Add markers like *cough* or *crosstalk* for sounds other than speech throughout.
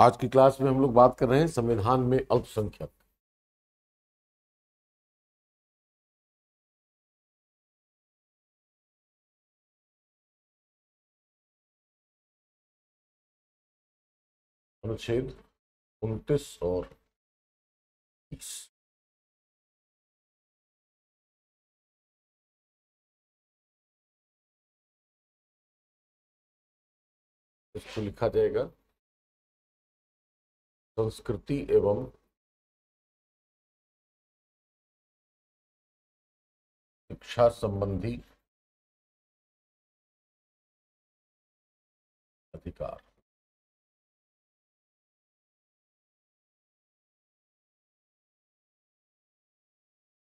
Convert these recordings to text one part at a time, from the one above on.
आज की क्लास में हम लोग बात कर रहे हैं संविधान में अल्पसंख्यक अनुच्छेद उनतीस और तीस इसको लिखा जाएगा संस्कृति एवं शिक्षा संबंधी अधिकार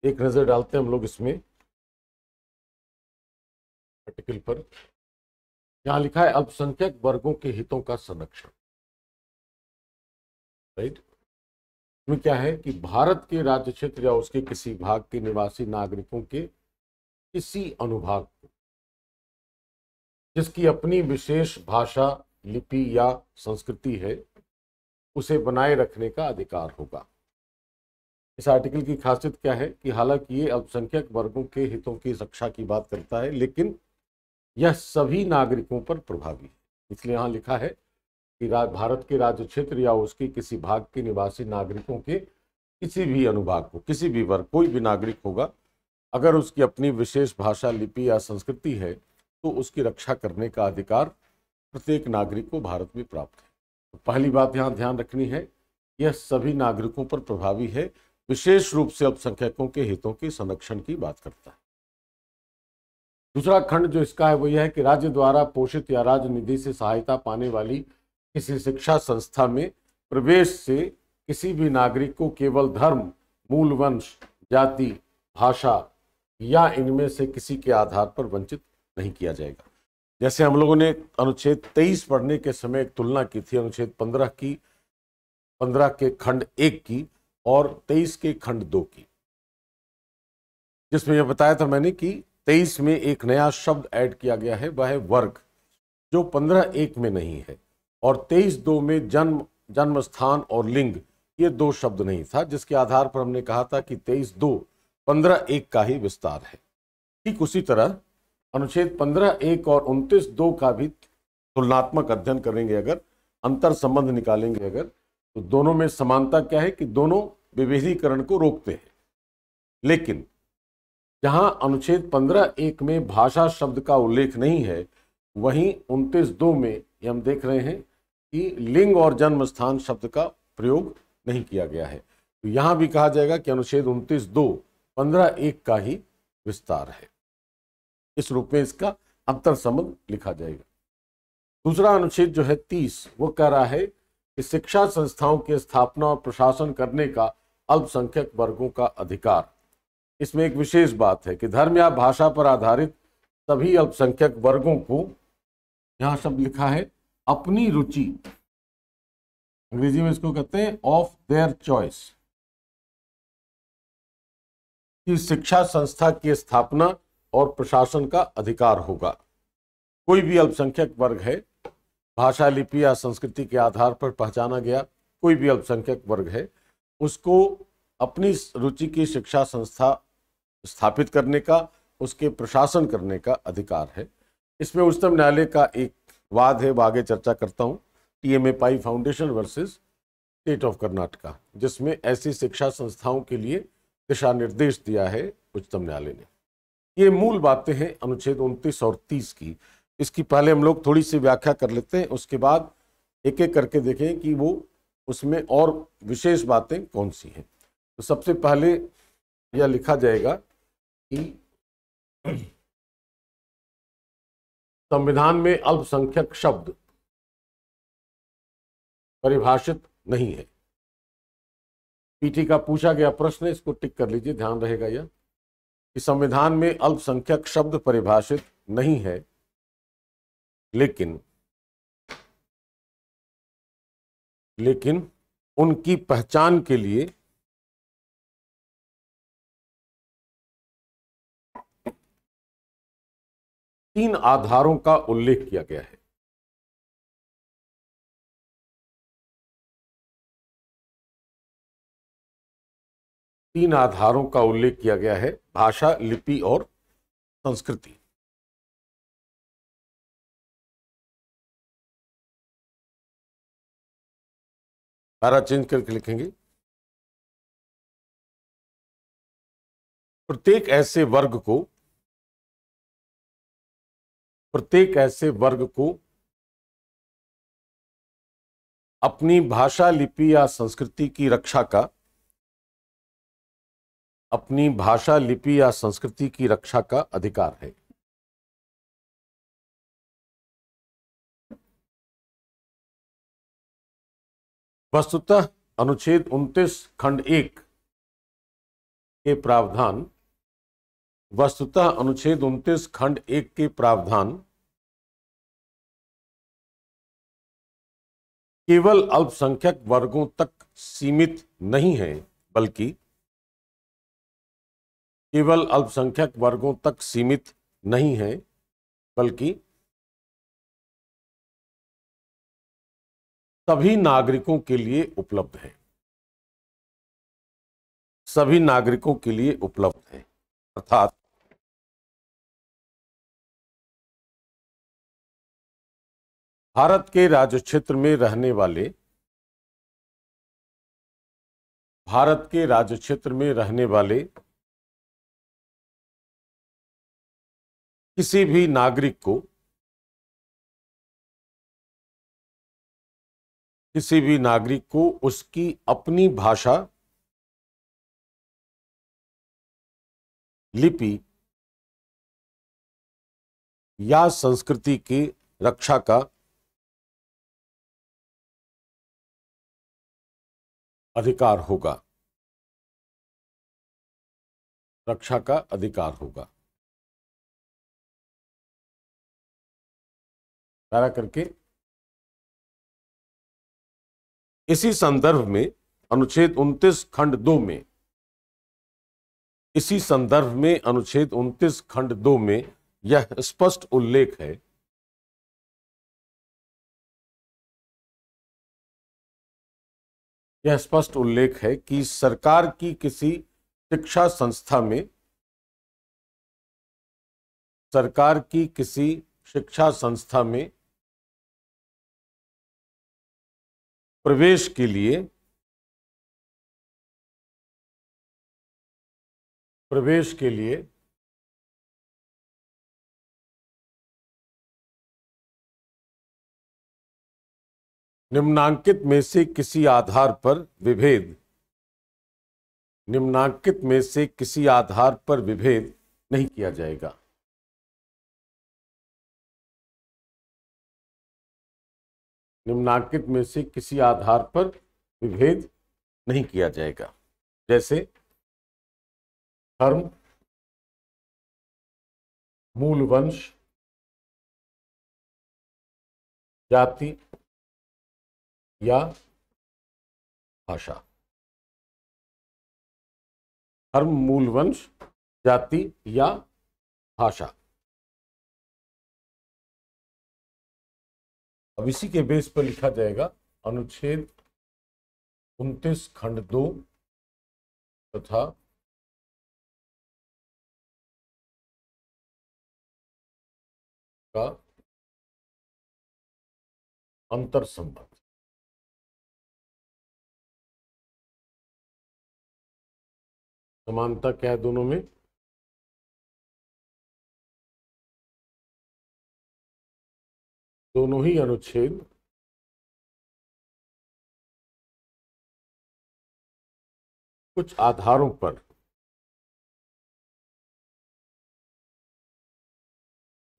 एक नजर डालते हैं हम लोग इसमें आर्टिकल पर यहां लिखा है अल्पसंख्यक वर्गों के हितों का संरक्षण राइट में क्या है कि भारत के राज्य क्षेत्र या उसके किसी भाग के निवासी नागरिकों के किसी अनुभाग को जिसकी अपनी विशेष भाषा लिपि या संस्कृति है उसे बनाए रखने का अधिकार होगा इस आर्टिकल की खासियत क्या है कि हालांकि ये अल्पसंख्यक वर्गों के हितों की रक्षा की बात करता है लेकिन यह सभी नागरिकों पर प्रभावी है इसलिए यहां लिखा है कि भारत के राज्य क्षेत्र या उसके किसी भाग के निवासी नागरिकों के किसी भी अनुभाग को किसी भी वर्ग कोई भी नागरिक होगा अगर उसकी अपनी विशेष भाषा लिपि या संस्कृति है तो उसकी रक्षा करने का अधिकार प्रत्येक नागरिक को भारत में प्राप्त है तो पहली बात यहाँ ध्यान रखनी है यह सभी नागरिकों पर प्रभावी है विशेष रूप से अल्पसंख्यकों के हितों के संरक्षण की बात करता है दूसरा खंड जो इसका है वो यह है कि राज्य द्वारा पोषित या राजनिधि से सहायता पाने वाली किसी शिक्षा संस्था में प्रवेश से किसी भी नागरिक को केवल धर्म मूल वंश जाति भाषा या इनमें से किसी के आधार पर वंचित नहीं किया जाएगा जैसे हम लोगों ने अनुच्छेद 23 पढ़ने के समय एक तुलना की थी अनुच्छेद 15 की 15 के खंड एक की और 23 के खंड दो की जिसमें यह बताया था मैंने कि 23 में एक नया शब्द ऐड किया गया है वह वर्ग जो 15 एक में नहीं है और तेईस दो में जन्म जन्म स्थान और लिंग ये दो शब्द नहीं था जिसके आधार पर हमने कहा था कि तेईस दो पंद्रह एक का ही विस्तार है ठीक उसी तरह अनुच्छेद पंद्रह एक और उनतीस दो का भी तुलनात्मक अध्ययन करेंगे अगर अंतर संबंध निकालेंगे अगर तो दोनों में समानता क्या है कि दोनों विभेदीकरण को रोकते हैं लेकिन जहां अनुच्छेद पंद्रह एक में भाषा शब्द का उल्लेख नहीं है वहीं उनतीस दो में हम देख रहे हैं कि लिंग और जन्म स्थान शब्द का प्रयोग नहीं किया गया है तो यहां भी कहा जाएगा कि अनुच्छेद उनतीस दो पंद्रह एक का ही विस्तार है इस रूप में इसका अंतर संबंध लिखा जाएगा दूसरा अनुच्छेद जो है तीस वो कह रहा है कि शिक्षा संस्थाओं की स्थापना और प्रशासन करने का अल्पसंख्यक वर्गों का अधिकार इसमें एक विशेष बात है कि धर्म या भाषा पर आधारित सभी अल्पसंख्यक वर्गों को यहाँ शब्द लिखा है अपनी रुचि अंग्रेजी में इसको कहते हैं ऑफ देयर चॉइस की शिक्षा संस्था की स्थापना और प्रशासन का अधिकार होगा कोई भी अल्पसंख्यक वर्ग है भाषा लिपि या संस्कृति के आधार पर पहचाना गया कोई भी अल्पसंख्यक वर्ग है उसको अपनी रुचि की शिक्षा संस्था स्थापित करने का उसके प्रशासन करने का अधिकार है इसमें उच्चतम न्यायालय का एक वाद है वो आगे चर्चा करता हूँ T M A Pai foundation versus state of Karnataka जिसमें ऐसी शिक्षा संस्थाओं के लिए दिशा निर्देश दिया है उच्चतम न्यायालय ने ये मूल बातें हैं अनुच्छेद उनतीस और तीस की इसकी पहले हम लोग थोड़ी सी व्याख्या कर लेते हैं उसके बाद एक एक करके देखें कि वो उसमें और विशेष बातें कौन सी हैं तो सबसे पहले यह लिखा जाएगा कि संविधान में अल्पसंख्यक शब्द परिभाषित नहीं है पीटी का पूछा गया प्रश्न इसको टिक कर लीजिए ध्यान रहेगा यह कि संविधान में अल्पसंख्यक शब्द परिभाषित नहीं है लेकिन लेकिन उनकी पहचान के लिए तीन आधारों का उल्लेख किया गया है तीन आधारों का उल्लेख किया गया है भाषा लिपि और संस्कृति पैरा चेंज करके लिखेंगे प्रत्येक ऐसे वर्ग को प्रत्येक ऐसे वर्ग को अपनी भाषा लिपि या संस्कृति की रक्षा का अपनी भाषा लिपि या संस्कृति की रक्षा का अधिकार है वस्तुतः अनुच्छेद 29 खंड एक के प्रावधान वस्तुतः अनुच्छेद उन्तीस खंड एक के प्रावधान केवल अल्पसंख्यक वर्गों तक सीमित नहीं है बल्कि केवल अल्पसंख्यक वर्गों तक सीमित नहीं है बल्कि सभी नागरिकों के लिए उपलब्ध है सभी नागरिकों के लिए उपलब्ध है अर्थात भारत के राज्य क्षेत्र में रहने वाले भारत के राज्य क्षेत्र में रहने वाले किसी भी नागरिक को किसी भी नागरिक को उसकी अपनी भाषा लिपि या संस्कृति की रक्षा का अधिकार होगा रक्षा का अधिकार होगा सारा करके इसी संदर्भ में अनुच्छेद 29 खंड दो में इसी संदर्भ में अनुच्छेद 29 खंड दो में यह स्पष्ट उल्लेख है यह स्पष्ट उल्लेख है कि सरकार की किसी शिक्षा संस्था में सरकार की किसी शिक्षा संस्था में प्रवेश के लिए प्रवेश के लिए निम्नांकित में से किसी आधार पर विभेद निम्नांकित में से किसी आधार पर विभेद नहीं किया जाएगा निम्नांकित में से किसी आधार पर विभेद नहीं किया जाएगा जैसे धर्म मूल वंश जाति या भाषा धर्म मूल वंश जाति या भाषा अब इसी के बेस पर लिखा जाएगा अनुच्छेद उन्तीस खंड दो तथा का अंतर संबंध समानता क्या है दोनों में दोनों ही अनुच्छेद कुछ आधारों पर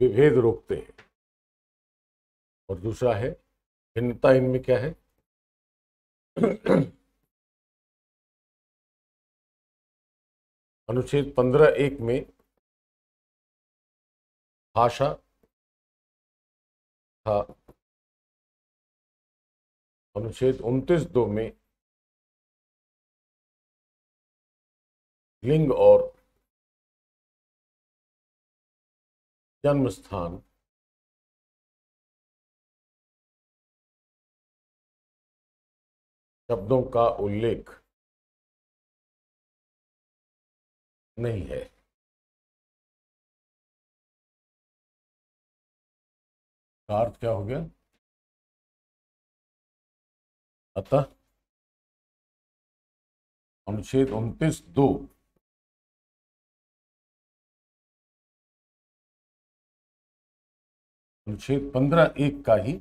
विभेद रोकते हैं और दूसरा है भिन्नता इनमें क्या है अनुच्छेद पंद्रह एक में भाषा था अनुच्छेद उनतीस दो में लिंग और जन्म स्थान शब्दों का उल्लेख नहीं है अर्थ क्या हो गया अतः अनुच्छेद उनतीस दो अनुच्छेद पंद्रह एक का ही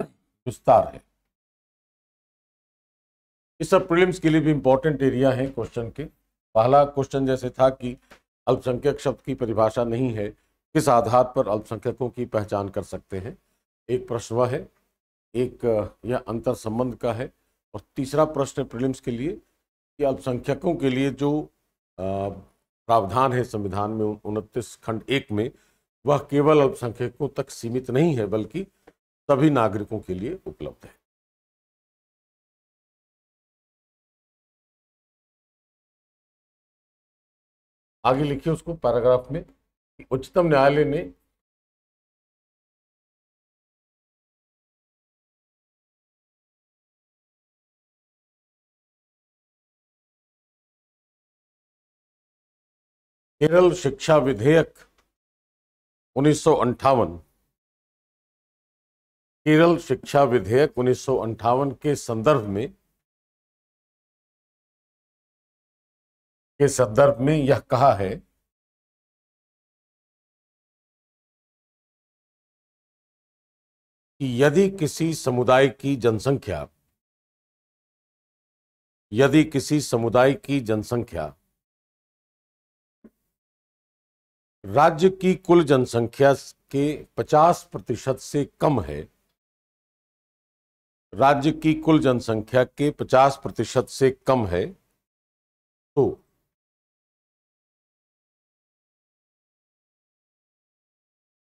विस्तार है इस सब प्रीलिम्स के लिए भी इंपॉर्टेंट एरिया है क्वेश्चन के पहला क्वेश्चन जैसे था कि अल्पसंख्यक शब्द की परिभाषा नहीं है किस आधार पर अल्पसंख्यकों की पहचान कर सकते हैं एक प्रश्न वह है एक यह अंतर संबंध का है और तीसरा प्रश्न प्रिलिम्स के लिए कि अल्पसंख्यकों के लिए जो प्रावधान है संविधान में उनतीस खंड एक में वह केवल अल्पसंख्यकों तक सीमित नहीं है बल्कि सभी नागरिकों के लिए उपलब्ध है आगे लिखिए उसको पैराग्राफ में उच्चतम न्यायालय ने केरल शिक्षा विधेयक उन्नीस केरल शिक्षा विधेयक उन्नीस के संदर्भ में के संदर्भ में यह कहा है कि यदि किसी समुदाय की जनसंख्या यदि किसी समुदाय की जनसंख्या राज्य की कुल जनसंख्या के 50 प्रतिशत से कम है राज्य की कुल जनसंख्या के 50 प्रतिशत से कम है तो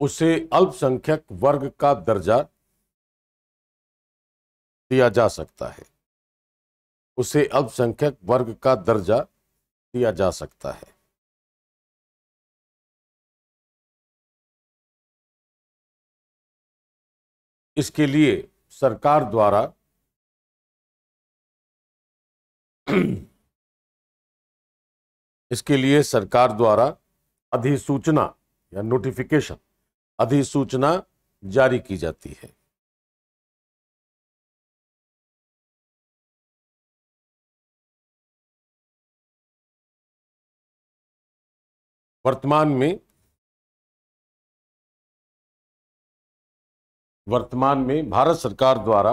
उसे अल्पसंख्यक वर्ग का दर्जा दिया जा सकता है उसे अल्पसंख्यक वर्ग का दर्जा दिया जा सकता है इसके लिए सरकार द्वारा इसके लिए सरकार द्वारा अधिसूचना या नोटिफिकेशन अधिसूचना जारी की जाती है वर्तमान में वर्तमान में भारत सरकार द्वारा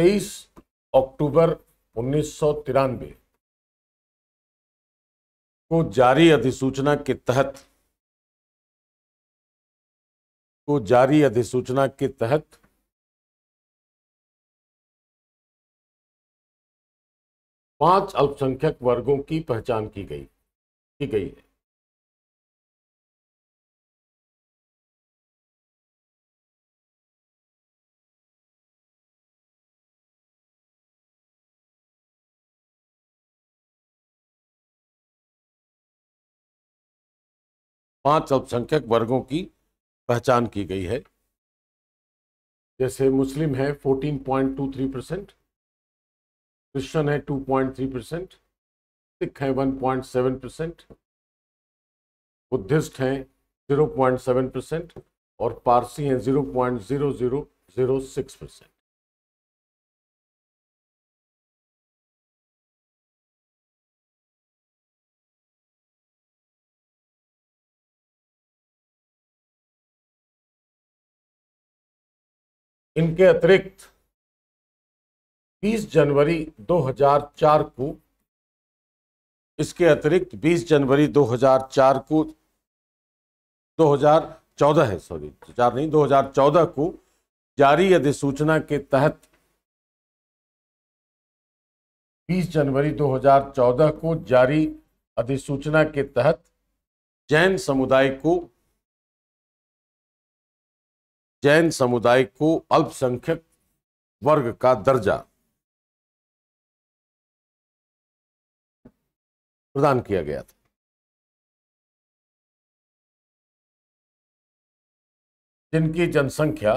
तेईस अक्टूबर उन्नीस सौ तिरानवे को जारी अधिसूचना के तहत को जारी अधिसूचना के तहत पांच अल्पसंख्यक वर्गों की पहचान की गई की गई है पांच अल्पसंख्यक वर्गों की पहचान की गई है जैसे मुस्लिम है 14.23 परसेंट क्रिश्चन है 2.3 परसेंट सिख है 1.7 परसेंट बुद्धिस्ट हैं 0.7 परसेंट और पारसी हैं 0.0006 परसेंट इनके अतिरिक्त 20 जनवरी 2004 को इसके अतिरिक्त 20 जनवरी 2004 को 2014 है सॉरी चार नहीं 2014 को जारी अधिसूचना के तहत 20 जनवरी 2014 को जारी अधिसूचना के तहत जैन समुदाय को जैन समुदाय को अल्पसंख्यक वर्ग का दर्जा प्रदान किया गया था जिनकी जनसंख्या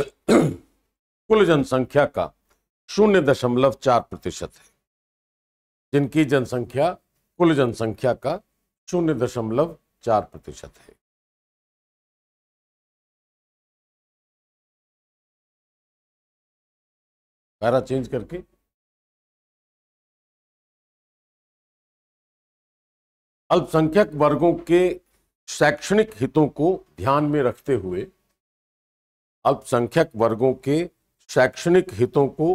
*clears throat* कुल जनसंख्या का शून्य दशमलव चार प्रतिशत है जिनकी जनसंख्या कुल जनसंख्या का शून्य दशमलव चार प्रतिशत है पैरा चेंज करके अल्पसंख्यक वर्गों के शैक्षणिक हितों को ध्यान में रखते हुए अल्पसंख्यक वर्गों के शैक्षणिक हितों को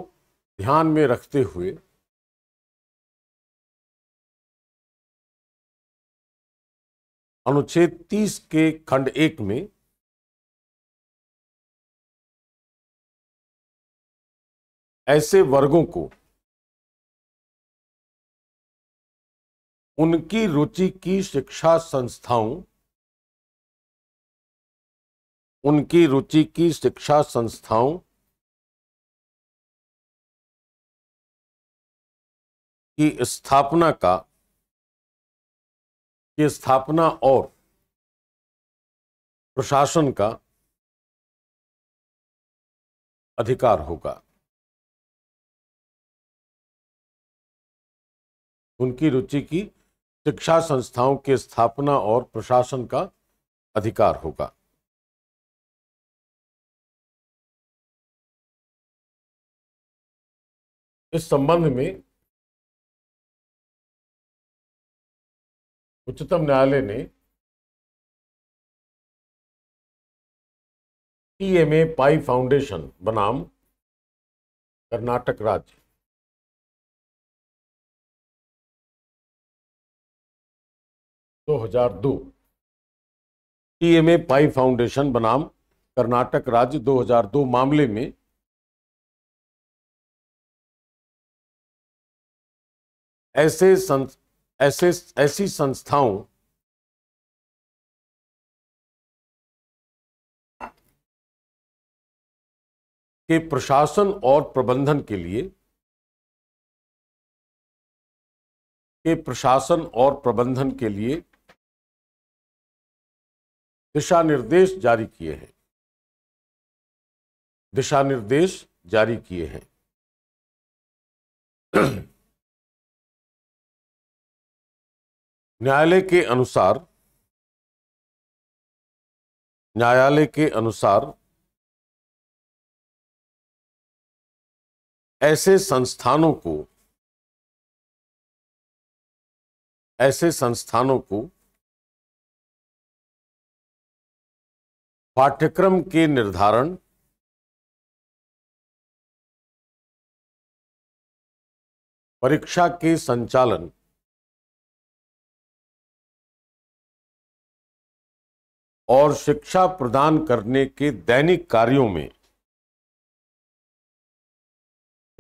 ध्यान में रखते हुए अनुच्छेद 30 के खंड एक में ऐसे वर्गों को उनकी रुचि की शिक्षा संस्थाओं उनकी रुचि की शिक्षा संस्थाओं की स्थापना का की स्थापना और प्रशासन का अधिकार होगा उनकी रुचि की शिक्षा संस्थाओं की स्थापना और प्रशासन का अधिकार होगा इस संबंध में उच्चतम न्यायालय ने TMA M A Pai foundation बनाम कर्नाटक राज्य 2002 टीएमए पाई फाउंडेशन बनाम कर्नाटक राज्य 2002 मामले में ऐसे सं, ऐसे ऐसी संस्थाओं के प्रशासन और प्रबंधन के लिए के प्रशासन और प्रबंधन के लिए दिशा निर्देश जारी किए हैं दिशा निर्देश जारी किए हैं न्यायालय के अनुसार न्यायालय के अनुसार ऐसे संस्थानों को ऐसे संस्थानों को पाठ्यक्रम के निर्धारण परीक्षा के संचालन और शिक्षा प्रदान करने के दैनिक कार्यों में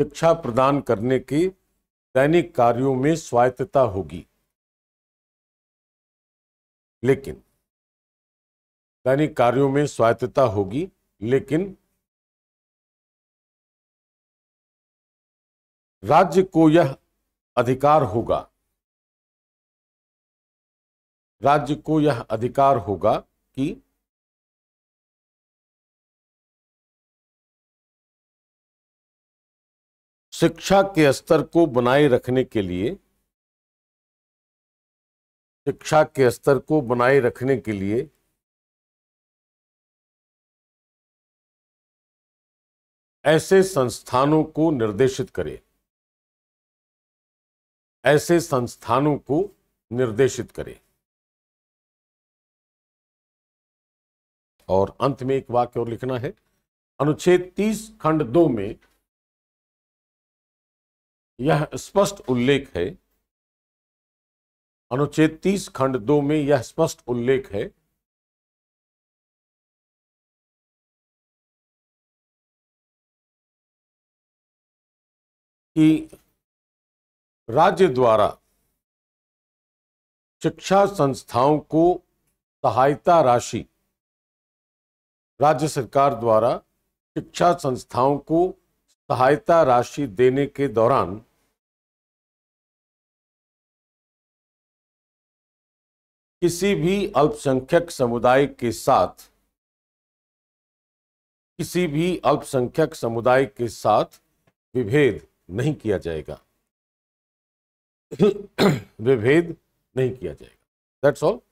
शिक्षा प्रदान करने के दैनिक कार्यों में स्वायत्तता होगी लेकिन यानी कार्यों में स्वायत्तता होगी लेकिन राज्य को यह अधिकार होगा राज्य को यह अधिकार होगा कि शिक्षा के स्तर को बनाए रखने के लिए शिक्षा के स्तर को बनाए रखने के लिए ऐसे संस्थानों को निर्देशित करे ऐसे संस्थानों को निर्देशित करे और अंत में एक वाक्य और लिखना है अनुच्छेद 30 खंड दो में यह स्पष्ट उल्लेख है अनुच्छेद 30 खंड दो में यह स्पष्ट उल्लेख है कि राज्य द्वारा शिक्षा संस्थाओं को सहायता राशि राज्य सरकार द्वारा शिक्षा संस्थाओं को सहायता राशि देने के दौरान किसी भी अल्पसंख्यक समुदाय के साथ किसी भी अल्पसंख्यक समुदाय के साथ विभेद नहीं किया जाएगा *clears throat* विभेद नहीं किया जाएगा दैट्स ऑल